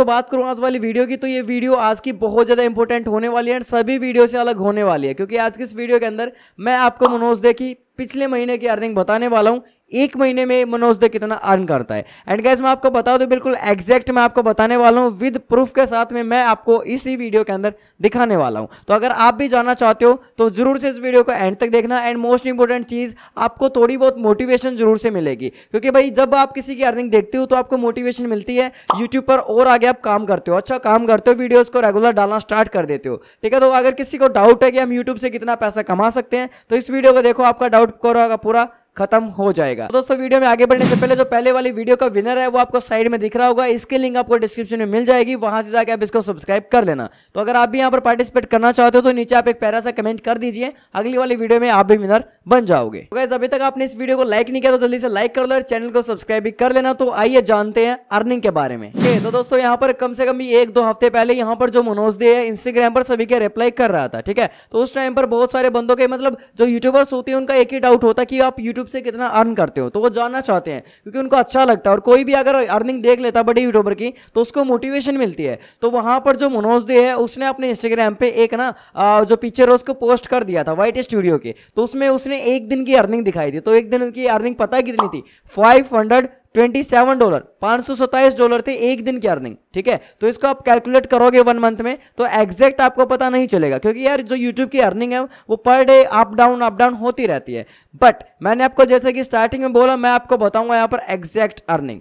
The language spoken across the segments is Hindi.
तो बात करूं आज वाली वीडियो की तो ये वीडियो आज की बहुत ज़्यादा इंपॉर्टेंट होने वाली है एंड सभी वीडियो से अलग होने वाली है क्योंकि आज की इस वीडियो के अंदर मैं आपको मनोज देखी पिछले महीने की अर्निंग बताने वाला हूं एक महीने में मनोज दे कितना अर्न करता है एंड गैस मैं आपको बता दूँ बिल्कुल एग्जैक्ट मैं आपको बताने वाला हूँ विद प्रूफ के साथ में मैं आपको इसी वीडियो के अंदर दिखाने वाला हूँ तो अगर आप भी जानना चाहते हो तो जरूर से इस वीडियो को एंड तक देखना एंड मोस्ट इंपॉर्टेंट चीज़ आपको थोड़ी बहुत मोटिवेशन जरूर से मिलेगी क्योंकि भाई जब आप किसी की अर्निंग देखते हो तो आपको मोटिवेशन मिलती है यूट्यूब पर और आगे आप काम करते हो अच्छा काम करते हो वीडियोज़ को रेगुलर डालना स्टार्ट कर देते हो ठीक है तो अगर किसी को डाउट है कि हम यूट्यूब से कितना पैसा कमा सकते हैं तो इस वीडियो को देखो आपका डाउट करो पूरा खत्म हो जाएगा तो दोस्तों वीडियो में आगे बढ़ने से पहले जो पहले वाली वीडियो का विनर है वो आपको साइड में दिख रहा होगा इसके लिंक आपको डिस्क्रिप्शन में मिल जाएगी वहां से जाकर आप इसको सब्सक्राइब कर लेना तो अगर आप भी यहाँ पर पार्टिसिपेट करना चाहते हो तो नीचे आप एक पैरा सा कमेंट कर दीजिए अगली वाली वीडियो में आप भी विनर बन जाओगे तो अभी तक आपने इस वीडियो को लाइक नहीं किया तो जल्दी से लाइक कर लो और चैनल को सब्सक्राइब भी कर लेना तो आइए जानते हैं अर्निंग के बारे में तो दोस्तों यहाँ पर कम से कम एक दो हफ्ते पहले यहाँ पर जो मनोज दे है इंस्टाग्राम पर सभी के रिप्लाई कर रहा था ठीक है तो उस टाइम पर बहुत सारे बंदों के मतलब जो यूट्यूबर्स होते हैं उनका एक ही डाउट होता है कि आप यूट्यूब यूट्यूब से कितना अर्न करते हो तो वो जानना चाहते हैं क्योंकि उनको अच्छा लगता है और कोई भी अगर अर्निंग देख लेता बड़े यूट्यूबर की तो उसको मोटिवेशन मिलती है तो वहां पर जो मनोज दे है उसने अपने इंस्टाग्राम पे एक ना जो पिक्चर है उसको पोस्ट कर दिया था वाइट स्टूडियो के तो उसमें उसने एक दिन की अर्निंग दिखाई थी तो एक दिन की अर्निंग पता कितनी थी five hundred twenty seven dollar पांच सौ सत्ताईस डॉलर थे एक दिन की अर्निंग ठीक है तो इसको आप कैलकुलेट करोगे वन मंथ में तो एग्जैक्ट आपको पता नहीं चलेगा क्योंकि यार जो यूट्यूब की अर्निंग है वो per day up down up down होती रहती है बट मैंने आपको जैसे कि स्टार्टिंग में बोला मैं आपको बताऊंगा यहाँ पर एग्जैक्ट अर्निंग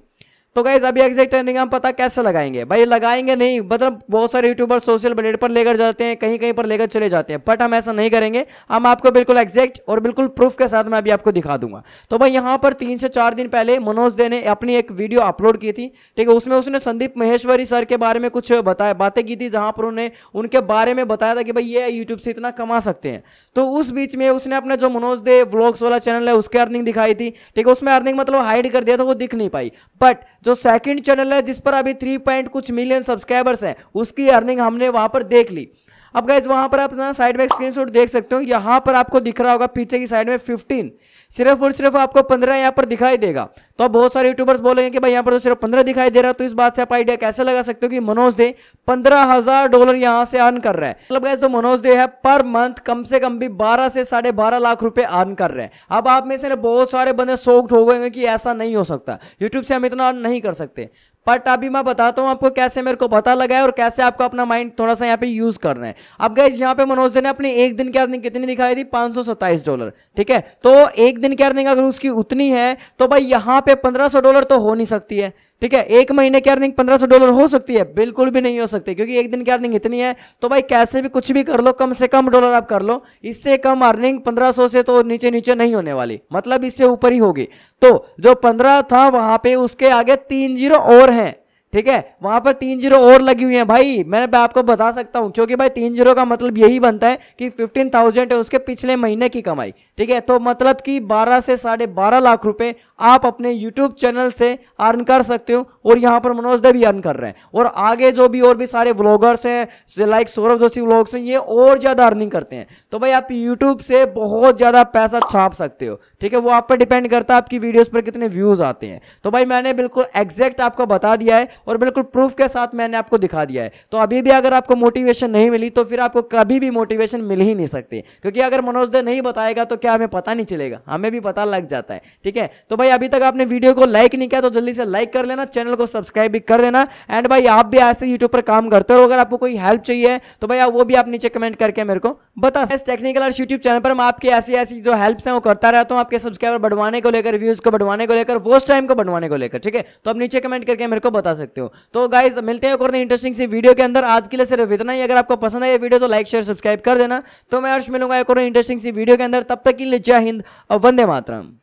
तो गाइज अभी एग्जैक्ट ट्रेंडिंग हम पता कैसे लगाएंगे भाई लगाएंगे नहीं मतलब बहुत सारे यूट्यूबर सोशल मीडिया पर लेकर जाते हैं कहीं कहीं पर लेकर चले जाते हैं बट हम ऐसा नहीं करेंगे हम आपको बिल्कुल एग्जैक्ट और बिल्कुल प्रूफ के साथ मैं अभी आपको दिखा दूंगा तो भाई यहाँ पर तीन से चार दिन पहले मनोज दे ने अपनी एक वीडियो अपलोड की थी ठीक है उसमें उसने संदीप महेश्वरी सर के बारे में कुछ बताया बातें की थी जहाँ पर उन्होंने उनके बारे में बताया था कि भाई ये यूट्यूब से इतना कमा सकते हैं तो उस बीच में उसने अपने जो मनोज दे व्लॉग्स वाला चैनल है उसकी अर्निंग दिखाई थी ठीक है उसमें अर्निंग मतलब हाइड कर दिया था वो दिख नहीं पाई बट जो सेकंड चैनल है जिस पर अभी थ्री पॉइंट कुछ मिलियन सब्सक्राइबर्स हैं उसकी अर्निंग हमने वहां पर देख ली अब गाइज वहां पर आप ना साइड में स्क्रीनशॉट देख सकते हो यहां पर आपको दिख रहा होगा पीछे की साइड में 15 सिर्फ और सिर्फ आपको 15 यहाँ पर दिखाई देगा तो अब बहुत सारे यूट्यूबर्स बोलेंगे कि भाई यहाँ पर तो सिर्फ 15 दिखाई दे रहा तो इस बात से आप आइडिया कैसे लगा सकते हो कि मनोज दे पंद्रह हजार डॉलर यहाँ से अर्न कर रहा है मतलब गैस तो मनोज दे है पर मंथ कम से कम भी बारह से साढ़े बारह लाख रुपए अर्न कर रहे हैं अब आप में से बहुत सारे बंदे सोक्ट हो गए कि ऐसा नहीं हो सकता यूट्यूब से हम इतना अर्न नहीं कर सकते बट अभी मैं बताता हूँ आपको कैसे मेरे को पता लगा है और कैसे आपको अपना माइंड थोड़ा सा यहाँ पे यूज करना है अब गाइज यहाँ पे मनोज ने अपनी एक दिन की अर्निंग कितनी दिखाई थी पांच डॉलर ठीक है तो एक दिन की अर्निंग अगर उसकी उतनी है तो भाई यहाँ पे पंद्रह डॉलर तो हो नहीं सकती है ठीक है एक महीने की अर्निंग पंद्रह सौ डॉलर हो सकती है बिल्कुल भी नहीं हो सकती क्योंकि एक दिन की अर्निंग इतनी है तो भाई कैसे भी कुछ भी कर लो कम से कम डॉलर आप कर लो इससे कम अर्निंग पंद्रह सौ से तो नीचे नीचे नहीं होने वाली मतलब इससे ऊपर ही होगी तो जो पंद्रह था वहां पे उसके आगे तीन जीरो और हैं ठीक है वहां पर तीन जीरो और लगी हुई है भाई मैं आपको बता सकता हूँ क्योंकि भाई तीन जीरो का मतलब यही बनता है कि फिफ्टीन थाउजेंड है उसके पिछले महीने की कमाई ठीक है तो मतलब कि बारह से साढ़े बारह लाख रुपए आप अपने यूट्यूब चैनल से अर्न कर सकते हो और यहाँ पर मनोज दे भी अर्न कर रहे हैं और आगे जो भी और भी सारे व्लॉगर्स हैं लाइक सौरभ जोशी व्लॉग्स हैं ये और ज़्यादा अर्निंग करते हैं तो भाई आप यूट्यूब से बहुत ज़्यादा पैसा छाप सकते हो ठीक है वो आप पर डिपेंड करता है आपकी वीडियोज़ पर कितने व्यूज़ आते हैं तो भाई मैंने बिल्कुल एग्जैक्ट आपको बता दिया है और बिल्कुल प्रूफ के साथ मैंने आपको दिखा दिया है तो अभी भी अगर आपको मोटिवेशन नहीं मिली तो फिर आपको कभी भी मोटिवेशन मिल ही नहीं सकती क्योंकि अगर मनोज दे नहीं बताएगा तो क्या हमें पता नहीं चलेगा हमें भी पता लग जाता है ठीक है तो भाई अभी तक आपने वीडियो को लाइक नहीं किया तो जल्दी से लाइक कर लेना चैनल को सब्सक्राइब भी कर देना एंड भाई आप भी ऐसे यूट्यूब पर काम करते हो अगर आपको कोई हेल्प चाहिए तो भाई आप वो भी आप नीचे कमेंट करके मेरे को बता इस टेक्निकल अर्श यूट्यूब चैनल पर मैं आपकी ऐसी ऐसी जो हेल्प्स हैं वो करता रहता हूँ आपके सब्सक्राइबर बढ़वाने को लेकर व्यूज को बढ़वाने को लेकर वोस्ट टाइम को बढ़वाने को लेकर ठीक है तो आप नीचे कमेंट करके मेरे को बता सकते सकते हो तो गाइज मिलते हैं और इंटरेस्टिंग सी वीडियो के अंदर आज के लिए सिर्फ इतना ही अगर आपको पसंद है वीडियो तो लाइक शेयर सब्सक्राइब कर देना तो मैं अर्श मिलूंगा एक और इंटरेस्टिंग सी वीडियो के अंदर तब तक के लिए जय हिंद और वंदे मातरम